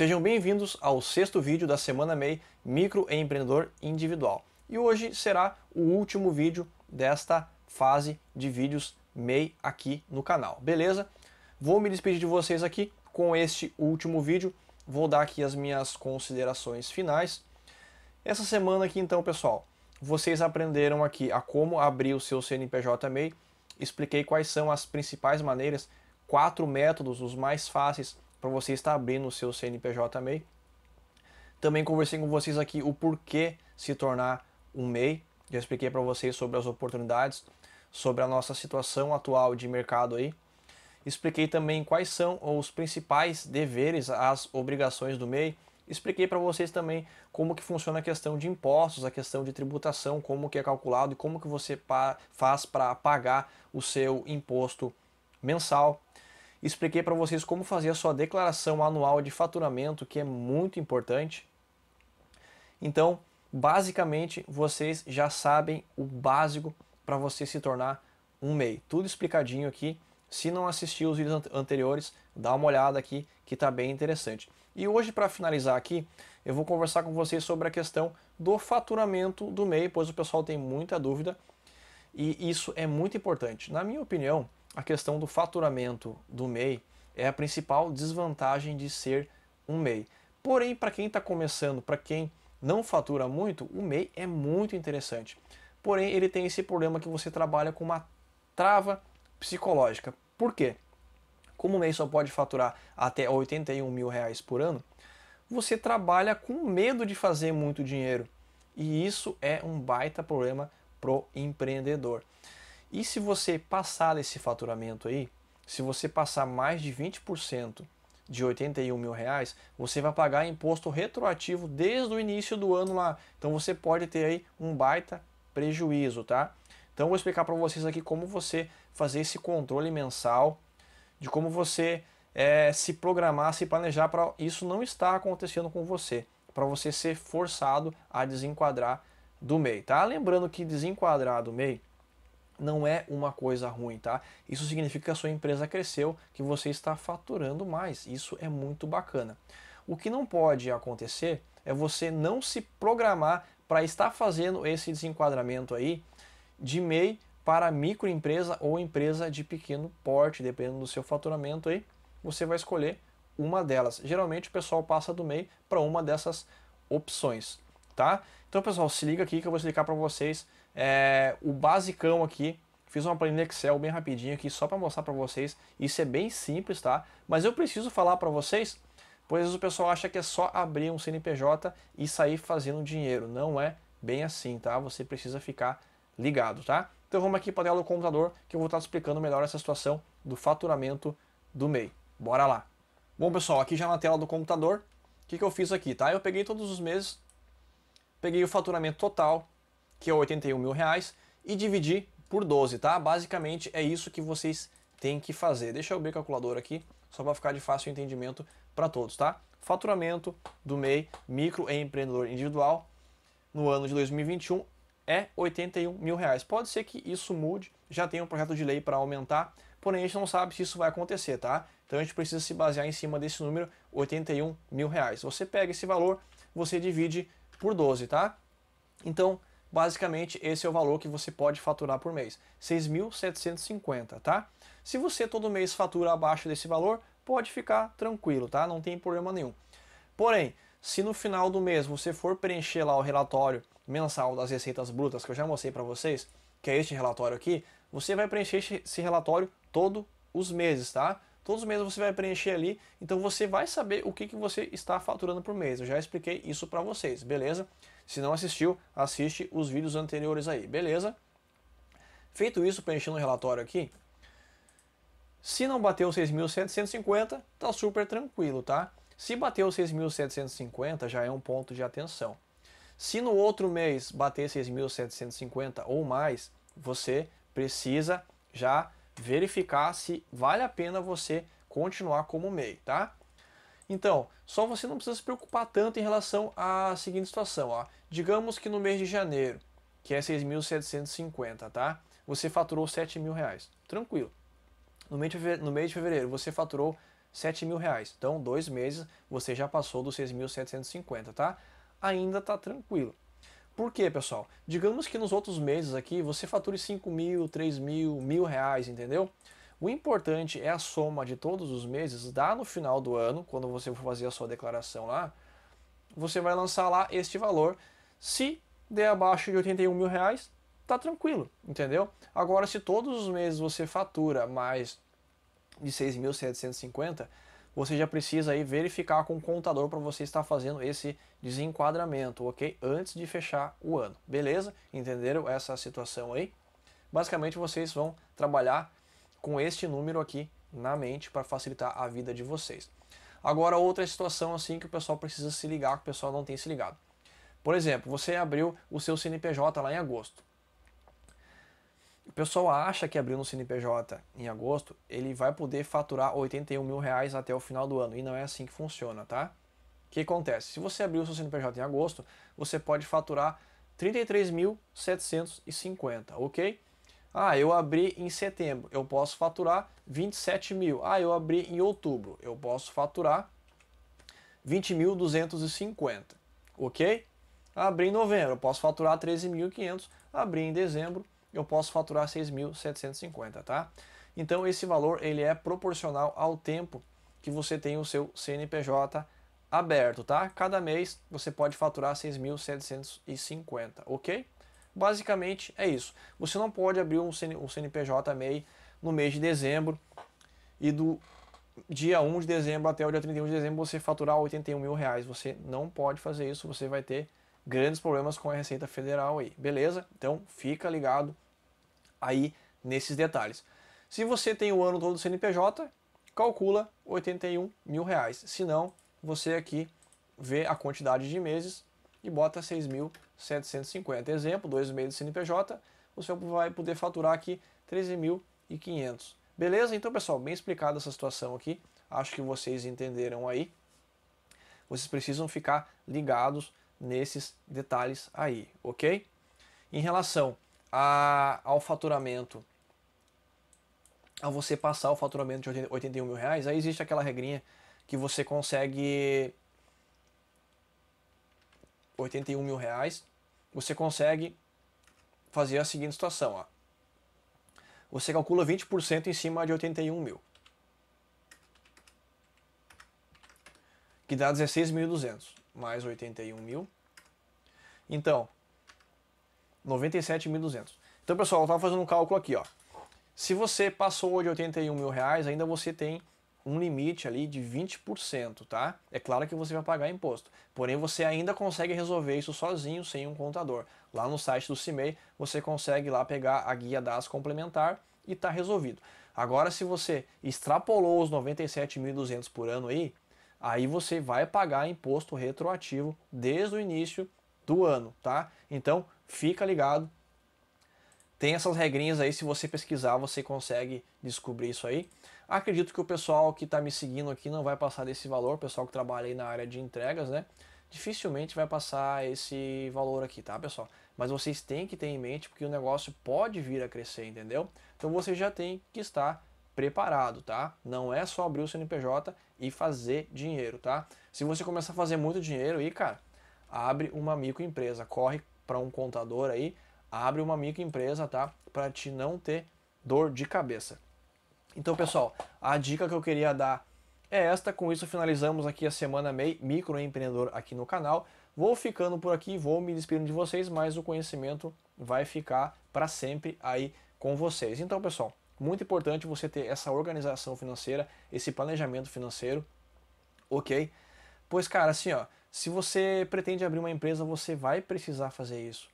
Sejam bem-vindos ao sexto vídeo da Semana MEI Microempreendedor Individual. E hoje será o último vídeo desta fase de vídeos MEI aqui no canal, beleza? Vou me despedir de vocês aqui com este último vídeo, vou dar aqui as minhas considerações finais. Essa semana aqui então, pessoal, vocês aprenderam aqui a como abrir o seu CNPJ MEI, expliquei quais são as principais maneiras, quatro métodos, os mais fáceis, para você estar abrindo o seu CNPJ MEI. Também conversei com vocês aqui o porquê se tornar um MEI. Já expliquei para vocês sobre as oportunidades, sobre a nossa situação atual de mercado aí. Expliquei também quais são os principais deveres, as obrigações do MEI. Expliquei para vocês também como que funciona a questão de impostos, a questão de tributação, como que é calculado e como que você faz para pagar o seu imposto mensal. Expliquei para vocês como fazer a sua declaração anual de faturamento, que é muito importante. Então, basicamente, vocês já sabem o básico para você se tornar um MEI. Tudo explicadinho aqui. Se não assistiu os vídeos anteriores, dá uma olhada aqui que está bem interessante. E hoje, para finalizar aqui, eu vou conversar com vocês sobre a questão do faturamento do MEI, pois o pessoal tem muita dúvida e isso é muito importante. Na minha opinião, a questão do faturamento do MEI é a principal desvantagem de ser um MEI. Porém, para quem está começando, para quem não fatura muito, o MEI é muito interessante. Porém, ele tem esse problema que você trabalha com uma trava psicológica. Por quê? Como o MEI só pode faturar até 81 mil reais por ano, você trabalha com medo de fazer muito dinheiro. E isso é um baita problema pro empreendedor. E se você passar esse faturamento aí, se você passar mais de 20% de 81 mil reais, você vai pagar imposto retroativo desde o início do ano lá. Então você pode ter aí um baita prejuízo, tá? Então vou explicar para vocês aqui como você fazer esse controle mensal, de como você é, se programar, se planejar para isso não estar acontecendo com você, para você ser forçado a desenquadrar do MEI, tá? Lembrando que desenquadrar do MEI não é uma coisa ruim, tá? Isso significa que a sua empresa cresceu, que você está faturando mais. Isso é muito bacana. O que não pode acontecer é você não se programar para estar fazendo esse desenquadramento aí de MEI para microempresa ou empresa de pequeno porte, dependendo do seu faturamento aí, você vai escolher uma delas. Geralmente o pessoal passa do MEI para uma dessas opções, tá? Então, pessoal, se liga aqui que eu vou explicar para vocês é, o basicão aqui. Fiz uma planilha Excel bem rapidinho aqui só para mostrar para vocês. Isso é bem simples, tá? Mas eu preciso falar para vocês, pois o pessoal acha que é só abrir um CNPJ e sair fazendo dinheiro. Não é bem assim, tá? Você precisa ficar ligado, tá? Então vamos aqui para a tela do computador que eu vou estar explicando melhor essa situação do faturamento do MEI. Bora lá! Bom pessoal, aqui já na tela do computador, o que, que eu fiz aqui, tá? Eu peguei todos os meses, peguei o faturamento total, que é 81 mil reais, e dividir por 12, tá? Basicamente é isso que vocês têm que fazer. Deixa eu abrir o calculadora aqui, só para ficar de fácil entendimento para todos, tá? Faturamento do MEI, micro e empreendedor individual, no ano de 2021 é 81 mil reais. Pode ser que isso mude, já tem um projeto de lei para aumentar, porém a gente não sabe se isso vai acontecer, tá? Então a gente precisa se basear em cima desse número, 81 mil reais. Você pega esse valor, você divide por 12, tá? Então Basicamente, esse é o valor que você pode faturar por mês, 6.750, tá? Se você todo mês fatura abaixo desse valor, pode ficar tranquilo, tá? Não tem problema nenhum. Porém, se no final do mês você for preencher lá o relatório mensal das receitas brutas que eu já mostrei para vocês, que é este relatório aqui, você vai preencher esse relatório todo os meses, tá? Todos os meses você vai preencher ali, então você vai saber o que, que você está faturando por mês. Eu já expliquei isso para vocês, beleza? Se não assistiu, assiste os vídeos anteriores aí, beleza? Feito isso, preenchendo o relatório aqui, se não bateu 6.750, tá super tranquilo, tá? Se bateu 6.750, já é um ponto de atenção. Se no outro mês bater 6.750 ou mais, você precisa já verificar se vale a pena você continuar como MEI, tá? Então, só você não precisa se preocupar tanto em relação à seguinte situação, ó. Digamos que no mês de janeiro, que é 6.750, tá? Você faturou 7 mil reais, tranquilo. No mês, de no mês de fevereiro, você faturou 7 mil reais. Então, dois meses, você já passou dos 6.750, tá? Ainda tá tranquilo. Por quê, pessoal? Digamos que nos outros meses aqui você fature 5 mil, 3 mil, mil reais, entendeu? O importante é a soma de todos os meses, dá no final do ano, quando você for fazer a sua declaração lá, você vai lançar lá este valor. Se der abaixo de 81 mil reais, tá tranquilo, entendeu? Agora, se todos os meses você fatura mais de 6.750, você já precisa aí verificar com o contador para você estar fazendo esse desenquadramento, ok? Antes de fechar o ano, beleza? Entenderam essa situação aí? Basicamente vocês vão trabalhar com este número aqui na mente para facilitar a vida de vocês. Agora outra situação assim que o pessoal precisa se ligar, que o pessoal não tem se ligado. Por exemplo, você abriu o seu CNPJ lá em agosto. O pessoal acha que abrindo um CNPJ em agosto, ele vai poder faturar 81 mil reais até o final do ano. E não é assim que funciona, tá? O que acontece? Se você abrir o seu CNPJ em agosto, você pode faturar 33.750, ok? Ah, eu abri em setembro, eu posso faturar 27 mil. Ah, eu abri em outubro, eu posso faturar 20.250, ok? Abri em novembro, eu posso faturar 13.500. Abri em dezembro, eu posso faturar 6.750, tá? Então esse valor ele é proporcional ao tempo que você tem o seu CNPJ aberto, tá? Cada mês você pode faturar 6.750, ok? Basicamente é isso. Você não pode abrir um, CNPJ MEI no mês de dezembro e do dia 1 de dezembro até o dia 31 de dezembro você faturar 81 mil reais. Você não pode fazer isso, você vai ter grandes problemas com a Receita Federal aí, beleza? Então fica ligado aí nesses detalhes. Se você tem o ano todo do CNPJ, calcula 81 mil reais. Se não, você aqui vê a quantidade de meses e bota 6.750. Exemplo, dois meses do CNPJ, você vai poder faturar aqui 13.500. Beleza? Então, pessoal, bem explicada essa situação aqui. Acho que vocês entenderam aí. Vocês precisam ficar ligados nesses detalhes aí, ok? Em relação a, ao faturamento, a você passar o faturamento de 81 mil reais, aí existe aquela regrinha que você consegue 81 mil reais, você consegue fazer a seguinte situação, ó. Você calcula 20% em cima de 81 mil. Que dá 16.200 mais 81 mil. Então, 97.200. Então, pessoal, eu estava fazendo um cálculo aqui, ó. Se você passou de 81 mil reais, ainda você tem um limite ali de 20%, tá? É claro que você vai pagar imposto, porém você ainda consegue resolver isso sozinho, sem um contador. Lá no site do CIMEI, você consegue lá pegar a guia das complementar e tá resolvido. Agora, se você extrapolou os 97.200 por ano aí, aí você vai pagar imposto retroativo desde o início do ano, tá? Então, fica ligado. Tem essas regrinhas aí, se você pesquisar, você consegue descobrir isso aí. Acredito que o pessoal que está me seguindo aqui não vai passar desse valor, o pessoal que trabalha aí na área de entregas, né? Dificilmente vai passar esse valor aqui, tá, pessoal? Mas vocês têm que ter em mente, porque o negócio pode vir a crescer, entendeu? Então você já tem que estar preparado, tá? Não é só abrir o CNPJ e fazer dinheiro, tá? Se você começar a fazer muito dinheiro aí, cara, abre uma microempresa, corre para um contador aí, abre uma microempresa, tá? Para te não ter dor de cabeça. Então, pessoal, a dica que eu queria dar é esta. Com isso, finalizamos aqui a semana MEI Microempreendedor aqui no canal. Vou ficando por aqui, vou me despedindo de vocês, mas o conhecimento vai ficar para sempre aí com vocês. Então, pessoal, muito importante você ter essa organização financeira, esse planejamento financeiro, ok? Pois, cara, assim, ó, se você pretende abrir uma empresa, você vai precisar fazer isso.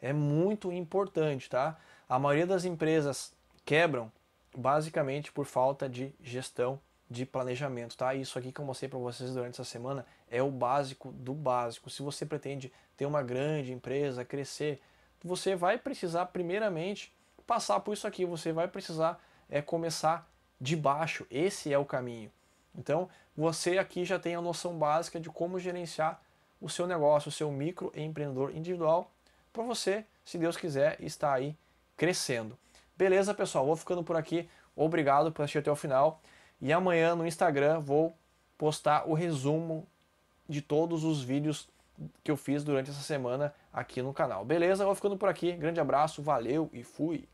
É muito importante, tá? A maioria das empresas quebram basicamente por falta de gestão de planejamento, tá? Isso aqui que eu mostrei para vocês durante essa semana é o básico do básico. Se você pretende ter uma grande empresa, crescer, você vai precisar primeiramente passar por isso aqui, você vai precisar é, começar de baixo. Esse é o caminho. Então, você aqui já tem a noção básica de como gerenciar o seu negócio, o seu microempreendedor individual, para você, se Deus quiser, estar aí crescendo. Beleza, pessoal? Vou ficando por aqui. Obrigado por assistir até o final. E amanhã no Instagram vou postar o resumo de todos os vídeos que eu fiz durante essa semana aqui no canal. Beleza? Vou ficando por aqui. Grande abraço, valeu e fui!